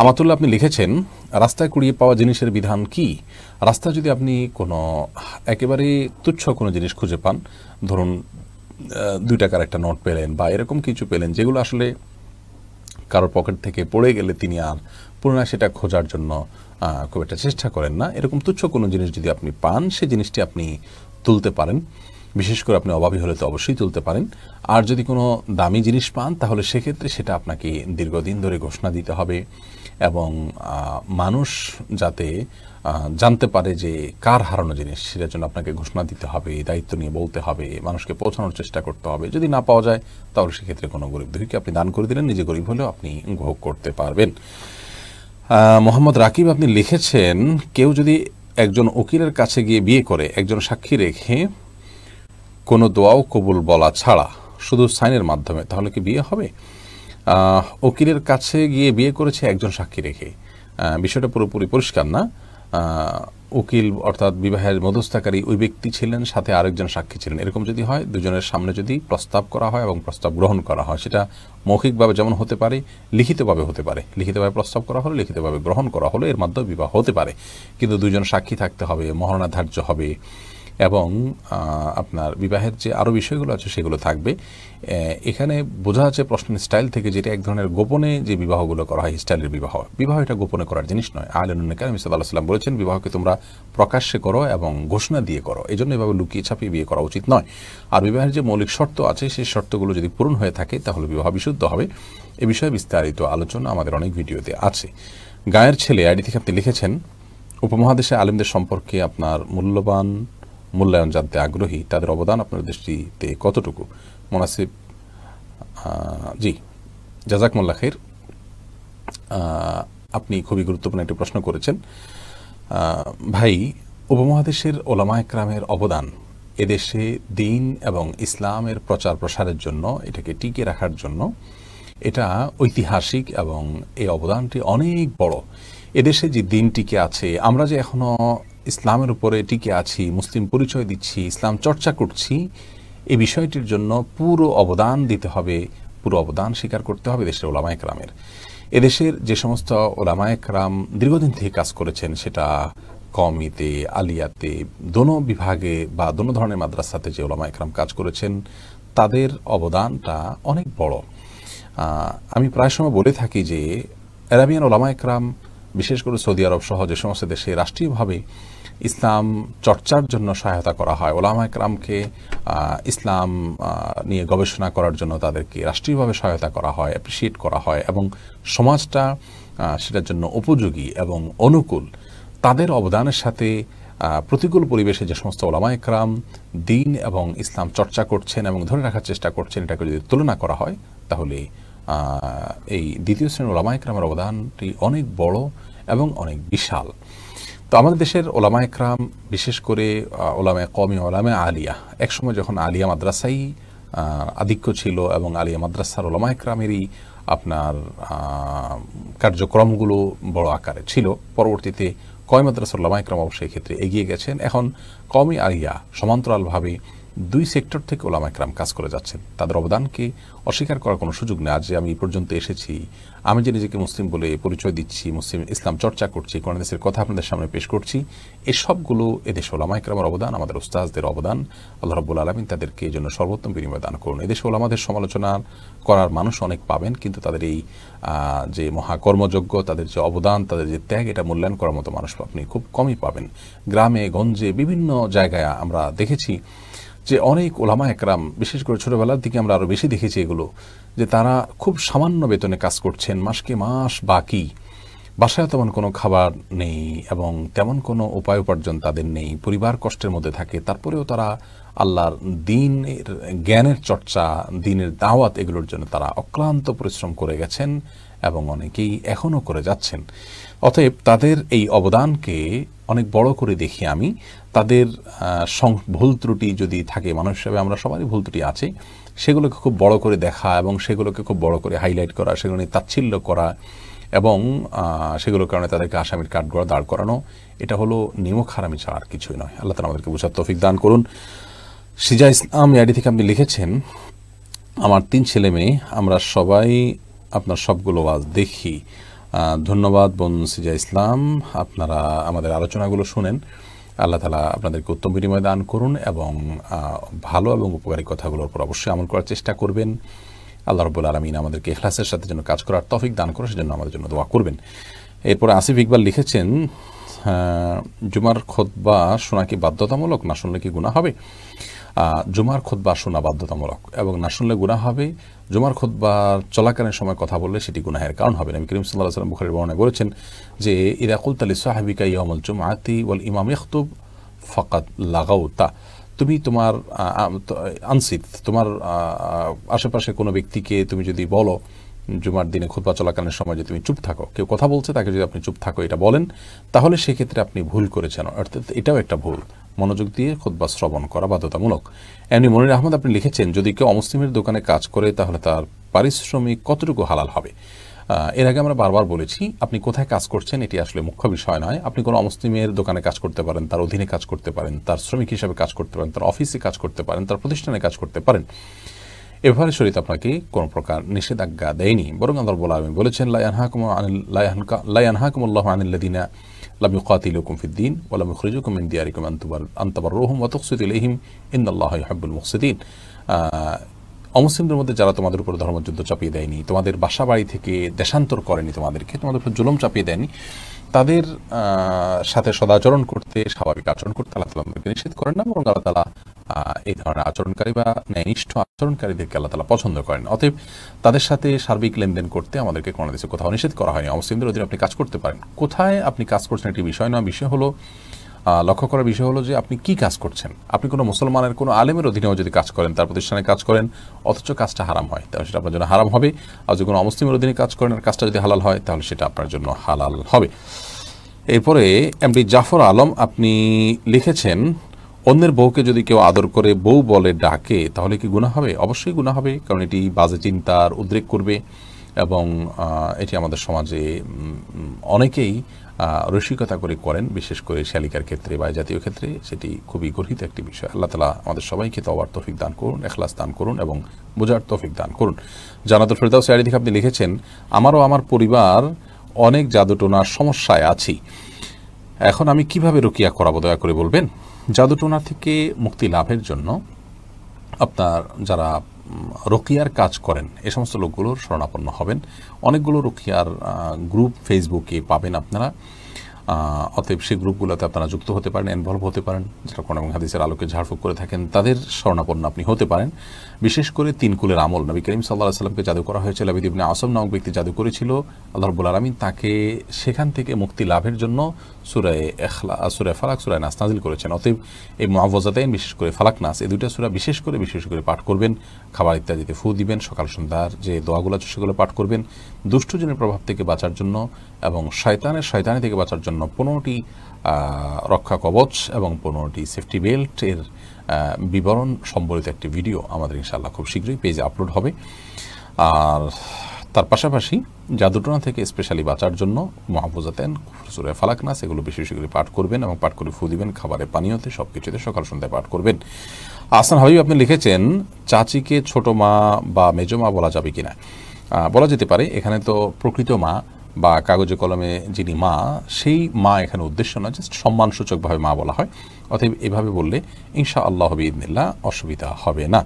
আমাতুল্লাহ আপনি লিখেছেন রাস্তায় কুড়িয়ে পাওয়া জিনিসের বিধান কি রাস্তা যদি আপনি কোনো একেবারে তুচ্ছ কোনো জিনিস খুঁজে পান ধরুন দুই টাকার একটা নোট পেলেন বা এরকম কিছু পেলেন যেগুলো আসলে কারোর পকেট থেকে পড়ে গেলে তিনি আর পুনরায় সেটা খোঁজার জন্য খুব একটা চেষ্টা করেন না এরকম তুচ্ছ কোনো জিনিস যদি আপনি পান সে জিনিসটি আপনি তুলতে পারেন বিশেষ করে আপনি অভাবী হলে তো অবশ্যই তুলতে পারেন আর যদি কোনো দামি জিনিস পান তাহলে সেক্ষেত্রে সেটা আপনাকে দীর্ঘদিন ধরে ঘোষণা দিতে হবে এবং মানুষ যাতে জানতে পারে যে কার হারানো জিনিস সেটার জন্য আপনাকে ঘোষণা দিতে হবে দায়িত্ব নিয়ে বলতে হবে মানুষকে পৌঁছানোর চেষ্টা করতে হবে যদি না পাওয়া যায় তাহলে সেক্ষেত্রে কোনো গরিব দুঃখকে আপনি দান করে দিলেন নিজে গরিব হলেও আপনি উপভোগ করতে পারবেন মোহাম্মদ রাকিব আপনি লিখেছেন কেউ যদি একজন উকিলের কাছে গিয়ে বিয়ে করে একজন সাক্ষী রেখে কোনো দোয়াও কবুল বলা ছাড়া শুধু সাইনের মাধ্যমে তাহলে কি বিয়ে হবে ওকিলের কাছে গিয়ে বিয়ে করেছে একজন সাক্ষী রেখে বিষয়টা পুরোপুরি পরিষ্কার না উকিল অর্থাৎ বিবাহের মধ্যস্থকারী ওই ব্যক্তি ছিলেন সাথে আরেকজন সাক্ষী ছিলেন এরকম যদি হয় দুজনের সামনে যদি প্রস্তাব করা হয় এবং প্রস্তাব গ্রহণ করা হয় সেটা মৌখিকভাবে যেমন হতে পারে লিখিতভাবে হতে পারে লিখিতভাবে প্রস্তাব করা হলো লিখিতভাবে গ্রহণ করা হলো এর মাধ্যমে বিবাহ হতে পারে কিন্তু দুজন সাক্ষী থাকতে হবে মহারণা ধার্য হবে এবং আপনার বিবাহের যে আরও বিষয়গুলো আছে সেগুলো থাকবে এখানে বোঝা যাচ্ছে প্রশ্নের স্টাইল থেকে যেটা এক ধরনের গোপনে যে বিবাহগুলো করা হয় স্টাইলের বিবাহ বিবাহ এটা গোপনে করার জিনিস নয় আলনুল কালাম ইসাদ সাল্লাম বলেছেন বিবাহকে তোমরা প্রকাশ্যে করো এবং ঘোষণা দিয়ে করো এই জন্য এভাবে লুকিয়ে ছাপিয়ে বিয়ে করা উচিত নয় আর বিবাহের যে মৌলিক শর্ত আছে সেই শর্তগুলো যদি পূরণ হয়ে থাকে তাহলে বিবাহ বিশুদ্ধ হবে এ বিষয়ে বিস্তারিত আলোচনা আমাদের অনেক ভিডিওতে আছে গায়ের ছেলে আইডি থেকে আপনি লিখেছেন উপমহাদেশে আলেমদের সম্পর্কে আপনার মূল্যবান মূল্যায়ন জানতে আগ্রহী তাদের অবদান আপনার দৃষ্টিতে কতটুকু মোনাসিব জি জাজাক মোল্লা খের আপনি খুবই গুরুত্বপূর্ণ একটি প্রশ্ন করেছেন ভাই উপমহাদেশের ওলামা একরামের অবদান এদেশে দিন এবং ইসলামের প্রচার প্রসারের জন্য এটাকে টিকে রাখার জন্য এটা ঐতিহাসিক এবং এই অবদানটি অনেক বড় এদেশে যে দিনটিকে আছে আমরা যে এখনও ইসলামের উপরে টিকে আছি মুসলিম পরিচয় দিচ্ছি ইসলাম চর্চা করছি এই বিষয়টির জন্য পুরো অবদান দিতে হবে পুরো অবদান স্বীকার করতে হবে দেশের ওলামা একরামের এদেশের যে সমস্ত ওলামা একরাম দীর্ঘদিন থেকে কাজ করেছেন সেটা কমিতে আলিয়াতে দোনো বিভাগে বা দোনো ধরনের মাদ্রাসাতে যে ওলামা একরাম কাজ করেছেন তাদের অবদানটা অনেক বড় আমি প্রায় সময় বলে থাকি যে অ্যারাবিয়ান ওলামা একরাম বিশেষ করে সৌদি আরব সহ যে সমস্ত দেশে রাষ্ট্রীয়ভাবে ইসলাম চর্চার জন্য সহায়তা করা হয় ওলামা একরামকে ইসলাম নিয়ে গবেষণা করার জন্য তাদেরকে রাষ্ট্রীয়ভাবে সহায়তা করা হয় অ্যাপ্রিসিয়েট করা হয় এবং সমাজটা সেটার জন্য উপযোগী এবং অনুকূল তাদের অবদানের সাথে প্রতিকূল পরিবেশে যে সমস্ত ওলামা একরাম দিন এবং ইসলাম চর্চা করছেন এবং ধরে রাখার চেষ্টা করছেন এটাকে যদি তুলনা করা হয় তাহলে এই দ্বিতীয় শ্রেণীর ওলামা একরামের অবদানটি অনেক বড় এবং অনেক বিশাল তো আমাদের দেশের ওলামা একরাম বিশেষ করে ওলামে কমি ওলামে আলিয়া একসময় যখন আলিয়া মাদ্রাসাই আধিক্য ছিল এবং আলিয়া মাদ্রাসার ওলামা একরামেরই আপনার কার্যক্রমগুলো বড় আকারে ছিল পরবর্তীতে কয় মাদ্রাসার ওলামা একরাম অবশ্যই ক্ষেত্রে এগিয়ে গেছেন এখন কমি আলিয়া সমান্তরালভাবে দুই সেক্টর থেকে ওলামা একরাম কাজ করে যাচ্ছেন তাদের অবদানকে অস্বীকার করার কোনো সুযোগ নেই আজ যে আমি পর্যন্ত এসেছি আমি যে নিজেকে মুসলিম বলে পরিচয় দিচ্ছি মুসলিম ইসলাম চর্চা করছি দেশের কথা আপনাদের সামনে পেশ করছি এসবগুলো এদেশে ওলামা একরামের অবদান আমাদের উস্তাজদের অবদান আল্লাহ রব্বুল আলমিন তাদেরকে এই জন্য সর্বোত্তম বিনিময় দান করুন এদেশে ওলামাদের সমালোচনা করার মানুষ অনেক পাবেন কিন্তু তাদের এই যে মহাকর্মযোগ্য তাদের যে অবদান তাদের যে ত্যাগ এটা মূল্যায়ন করার মতো মানুষ আপনি খুব কমই পাবেন গ্রামে গঞ্জে বিভিন্ন জায়গায় আমরা দেখেছি যে অনেক ওলামা একরাম বিশেষ করে ছোটোবেলার দিকে আমরা আরও বেশি দেখেছি এগুলো যে তারা খুব সামান্য বেতনে কাজ করছেন মাসকে মাস বাকি বাসায় তেমন কোনো খাবার নেই এবং তেমন কোনো উপায় উপার্জন তাদের নেই পরিবার কষ্টের মধ্যে থাকে তারপরেও তারা আল্লাহর দিনের জ্ঞানের চর্চা দিনের দাওয়াত এগুলোর জন্য তারা অক্লান্ত পরিশ্রম করে গেছেন এবং অনেকেই এখনও করে যাচ্ছেন অতএব তাদের এই অবদানকে অনেক বড় করে দেখি আমি তাদের ভুল ত্রুটি যদি থাকে মানুষ হিসাবে আমরা সবারই ভুল ত্রুটি আছে সেগুলোকে খুব বড় করে দেখা এবং সেগুলোকে খুব বড় করে হাইলাইট করা সেগুলো নিয়ে তাচ্ছিল্য করা এবং সেগুলোর কারণে তাদেরকে আসামির কাঠগড়া দাঁড় করানো এটা হলো নিমক হারামি ছাড়া আর কিছুই নয় আল্লাহ তালা আমাদেরকে বুঝার তফিক দান করুন সিজা ইসলাম ইয়াডি থেকে আপনি লিখেছেন আমার তিন ছেলে মেয়ে আমরা সবাই আপনার সবগুলো ওয়াজ দেখি ধন্যবাদ বোন সিজা ইসলাম আপনারা আমাদের আলোচনাগুলো শুনেন আল্লাহ তালা আপনাদেরকে উত্তম বিনিময় দান করুন এবং ভালো এবং উপকারী কথাগুলোর উপর অবশ্যই আমল করার চেষ্টা করবেন আল্লাহ রবুল আলমিন আমাদেরকে এখলাসের সাথে যেন কাজ করার তফিক দান করে সেজন্য আমাদের জন্য দোয়া করবেন এরপর আসিফ ইকবাল লিখেছেন জুমার খোদবা শোনা কি বাধ্যতামূলক না শুনলে কি গুণা হবে জুমার খোদবা শোনা বাধ্যতামূলক এবং না শুনলে গুণা হবে জুমার খোদবা চলাকালীন সময় কথা বললে সেটি গুনাহের কারণ হবে আমি করিম সাল্লাহ সাল্লাম বুখারের বর্ণনা করেছেন যে ইরাকুল তালি সাহাবিকা জুম জুমাতি ওয়াল ইমাম ইখতুব ফকাত লাগাও তা তুমি তোমার আনসিত তোমার আশেপাশে কোনো ব্যক্তিকে তুমি যদি বলো জুমার দিনে খুতবা চলাকালীন সময় যদি তুমি চুপ থাকো কেউ কথা বলছে তাকে যদি আপনি চুপ থাকো এটা বলেন তাহলে সেক্ষেত্রে আপনি ভুল করেছেন অর্থাৎ এটাও একটা ভুল মনোযোগ দিয়ে খুতবা শ্রবণ করা বাধ্যতামূলক এমনি মনির আহমদ আপনি লিখেছেন যদি কেউ অমুসলিমের দোকানে কাজ করে তাহলে তার পারিশ্রমিক কতটুকু হালাল হবে এর আগে আমরা বারবার বলেছি আপনি কোথায় কাজ করছেন এটি আসলে মুখ্য বিষয় নয় আপনি কোনো অমুসলিমের দোকানে কাজ করতে পারেন তার অধীনে কাজ করতে পারেন তার শ্রমিক হিসাবে কাজ করতে পারেন তার অফিসে কাজ করতে পারেন তার প্রতিষ্ঠানে কাজ করতে পারেন এভাবে শরীর আপনাকে কোনো প্রকার নিষেধাজ্ঞা দেয়নি বরং আল্লাহ বলা আমি বলেছেন লাইহাকুম হাকুম আনিল্লাদিনা লাম ইউকাতিলুকুম ফিদ্দিন ওয়া লাম ইখরিজুকুম মিন দিয়ারিকুম আনতুবার আনতাবাররুহুম ওয়া তুকসিতু ইলাইহিম ইন্নাল্লাহা ইউহিব্বুল মুকসিদিন অমুসলিমদের মধ্যে যারা তোমাদের উপর ধর্মযুদ্ধ চাপিয়ে দেয়নি তোমাদের বাসা বাড়ি থেকে দেশান্তর করেনি তোমাদেরকে তোমাদের উপর জুলুম চাপিয়ে দেয়নি তাদের সাথে সদাচরণ করতে স্বাভাবিক আচরণ করতে আল্লাহ তালা আমাদেরকে নিষেধ করেন না বরং আল্লাহ তালা এই ধরনের আচরণকারী বা ন্যায়নিষ্ঠ আচরণকারীদেরকে আল্লাহ তালা পছন্দ করেন অতএব তাদের সাথে সার্বিক লেনদেন করতে আমাদেরকে কোনো দেশে কোথাও নিষেধ করা হয়নি অমুসলিমদের অধীনে আপনি কাজ করতে পারেন কোথায় আপনি কাজ করছেন একটি বিষয় না বিষয় হলো লক্ষ্য করার বিষয় হলো যে আপনি কি কাজ করছেন আপনি কোনো মুসলমানের কোনো আলেমের অধীনেও যদি কাজ করেন তার প্রতিষ্ঠানে কাজ করেন অথচ কাজটা হারাম হয় তাহলে সেটা আপনার জন্য হারাম হবে আর যদি কোনো অমুসলিমের অধীনে কাজ করেন আর কাজটা যদি হালাল হয় তাহলে সেটা আপনার জন্য হালাল হবে এরপরে এমডি জাফর আলম আপনি লিখেছেন অন্যের বউকে যদি কেউ আদর করে বউ বলে ডাকে তাহলে কি গুণা হবে অবশ্যই গুণা হবে কারণ এটি বাজে চিন্তার উদ্রেক করবে এবং এটি আমাদের সমাজে অনেকেই রসিকতা করে করেন বিশেষ করে শালিকার ক্ষেত্রে বা জাতীয় ক্ষেত্রে সেটি খুবই গর্হিত একটি বিষয় আল্লাহ তালা আমাদের সবাইকে তবার তৌফিক দান করুন এখলাস দান করুন এবং বোঝার তৌফিক দান করুন জানাত ফেরদাউস আলী থেকে আপনি লিখেছেন আমারও আমার পরিবার অনেক জাদুটোনার সমস্যায় আছি এখন আমি কিভাবে রুকিয়া করাবো দয়া করে বলবেন জাদুটোনা থেকে মুক্তি লাভের জন্য আপনার যারা রকিয়ার কাজ করেন এ সমস্ত লোকগুলোর শরণাপন্ন হবেন অনেকগুলো রকিয়ার গ্রুপ ফেসবুকে পাবেন আপনারা অতএব সেই গ্রুপগুলোতে আপনারা যুক্ত হতে পারেন ইনভলভ হতে পারেন যারা কোন এবং হাদিসের আলোকে ঝাড়ফুঁক করে থাকেন তাদের স্বর্ণাপন্ন আপনি হতে পারেন বিশেষ করে তিন কুলের আমল নবী করিম সাল্লাহ সাল্লামকে জাদু করা হয়েছিল আবিদ ইবনে আসম নামক ব্যক্তি জাদু করেছিল আল্লাহ রবুল আলমিন তাকে সেখান থেকে মুক্তি লাভের জন্য সুরায় এখলা সুরায় ফালাক সুরায় নাস নাজিল করেছেন অতএব এই মুআজাতাইন বিশেষ করে ফালাক নাস এই দুইটা সুরা বিশেষ করে বিশেষ করে পাঠ করবেন খাবার ইত্যাদিতে ফু দিবেন সকাল সন্ধ্যার যে দোয়াগুলো সেগুলো পাঠ করবেন দুষ্টজনের প্রভাব থেকে বাঁচার জন্য এবং শয়তানের শয়তানি থেকে বাঁচার জন্য পনেরোটি রক্ষা কবচ এবং পনেরোটি সেফটি বেল্ট এর বিবরণ সম্বলিত একটি ভিডিও আমাদের ইনশাল্লাহ খুব শীঘ্রই পেজে আপলোড হবে আর তার পাশাপাশি জাদুটনা থেকে স্পেশালি বাঁচার জন্য মহাবুজাতেন সুরে ফালাকনাস এগুলো বেশি বেশি করে পাঠ করবেন এবং পাঠ করে ফু দিবেন খাবারে পানীয়তে সব কিছুতে সকাল সন্ধ্যায় পাঠ করবেন আসান হাবিব আপনি লিখেছেন চাচিকে ছোট মা বা মেজো মা বলা যাবে কিনা বলা যেতে পারে এখানে তো প্রকৃত মা বা কাগজে কলমে যিনি মা সেই মা এখানে উদ্দেশ্য না জাস্ট সম্মানসূচকভাবে মা বলা হয় অতএব এভাবে বললে ইনশা আল্লাহ হবে অসুবিধা হবে না